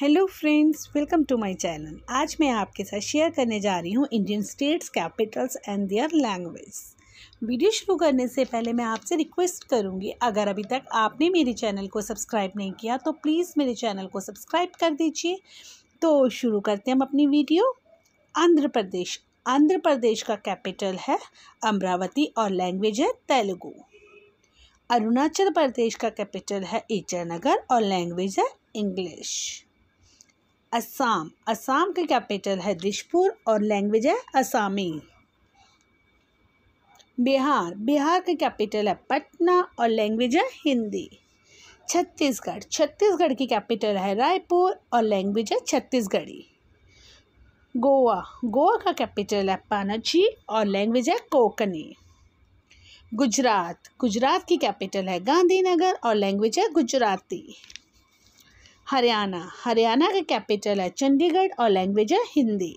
hello friends welcome to my channel आज मैं आपके साथ शेयर करने जा रही हूँ Indian states capitals and their language video शुरू करने से पहले मैं आपसे रिक्वेस्ट करूँगी अगर अभी तक आपने मेरे चैनल को सब्सक्राइब नहीं किया तो प्लीज़ मेरे चैनल को सब्सक्राइब कर दीजिए तो शुरू करते हैं हम अपनी वीडियो आंध्र प्रदेश आंध्र प्रदेश का कैपिटल है अमरावती और लैंग्वेज है तेलुगु अरुणाचल प्रदेश का कैपिटल है ईटानगर और लैंग्वेज है इंग्लिश असम असम का कैपिटल है दिशपुर और लैंग्वेज है असामी बिहार बिहार का कैपिटल है पटना और लैंग्वेज है हिंदी छत्तीसगढ़ छत्तीसगढ़ की कैपिटल है रायपुर और लैंग्वेज है छत्तीसगढ़ी गोवा गोवा का कैपिटल है पानाजी और लैंग्वेज है कोकनी गुजरात गुजरात की कैपिटल है गांधीनगर और लैंग्वेज है गुजराती हरियाणा हरियाणा का कैपिटल है चंडीगढ़ और लैंग्वेज है हिंदी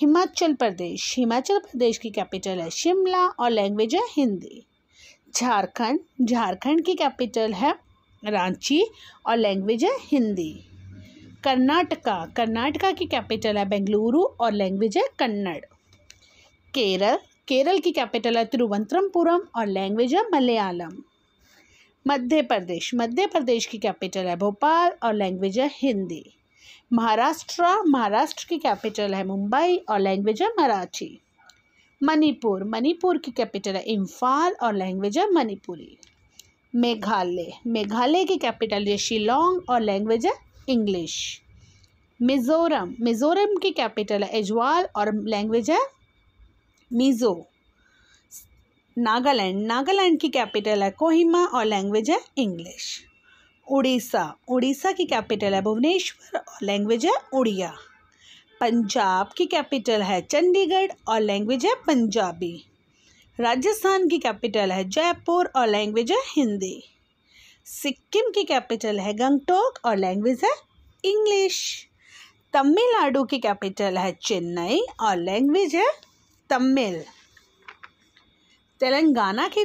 हिमाचल प्रदेश हिमाचल प्रदेश की कैपिटल है शिमला और लैंग्वेज है हिंदी झारखंड झारखंड की कैपिटल है रांची और लैंग्वेज है हिंदी कर्नाटका कर्नाटका की कैपिटल है बेंगलुरु और लैंग्वेज है कन्नड़ केरल केरल की कैपिटल है तिरुवनंतपुरम और लैंग्वेज है मलयालम मध्य प्रदेश मध्य प्रदेश की कैपिटल है भोपाल और लैंग्वेज है हिंदी महाराष्ट्र महाराष्ट्र की कैपिटल है मुंबई और लैंग्वेज है मराठी मणिपुर मणिपुर की कैपिटल है इम्फाल और लैंग्वेज है मणिपुरी मेघालय मेघालय की कैपिटल है शिलोंग और लैंग्वेज है इंग्लिश मिज़ोरम मिज़ोरम की कैपिटल है एजवाल और लैंग्वेज है मिज़ो नागालैंड नागालैंड की कैपिटल है कोहिमा और लैंग्वेज है इंग्लिश उड़ीसा उड़ीसा की कैपिटल है भुवनेश्वर और लैंग्वेज है उड़िया पंजाब की कैपिटल है चंडीगढ़ और लैंग्वेज है पंजाबी राजस्थान की कैपिटल है जयपुर और लैंग्वेज है हिंदी सिक्किम की कैपिटल है गंगटोक और लैंग्वेज है इंग्लिश तमिलनाडु की कैपिटल है चेन्नई और लैंग्वेज है तमिल तेलंगाना की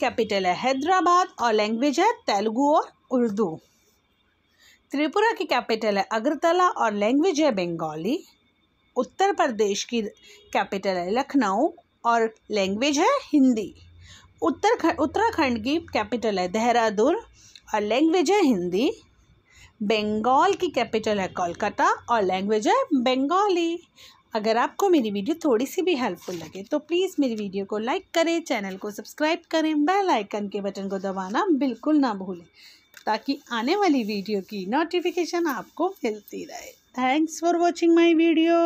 कैपिटल है हैदराबाद और लैंग्वेज है तेलुगु और उर्दू त्रिपुरा की कैपिटल है अगरतला और लैंग्वेज है बंगाली उत्तर प्रदेश की कैपिटल है लखनऊ और लैंग्वेज है हिंदी उत्तर उत्तराखंड की कैपिटल है देहरादून और लैंग्वेज है हिंदी बंगाल की कैपिटल है कोलकाता और लैंग्वेज है बंगाली अगर आपको मेरी वीडियो थोड़ी सी भी हेल्पफुल लगे तो प्लीज़ मेरी वीडियो को लाइक करें चैनल को सब्सक्राइब करें बेल आइकन के बटन को दबाना बिल्कुल ना भूलें ताकि आने वाली वीडियो की नोटिफिकेशन आपको मिलती रहे thanks for watching my video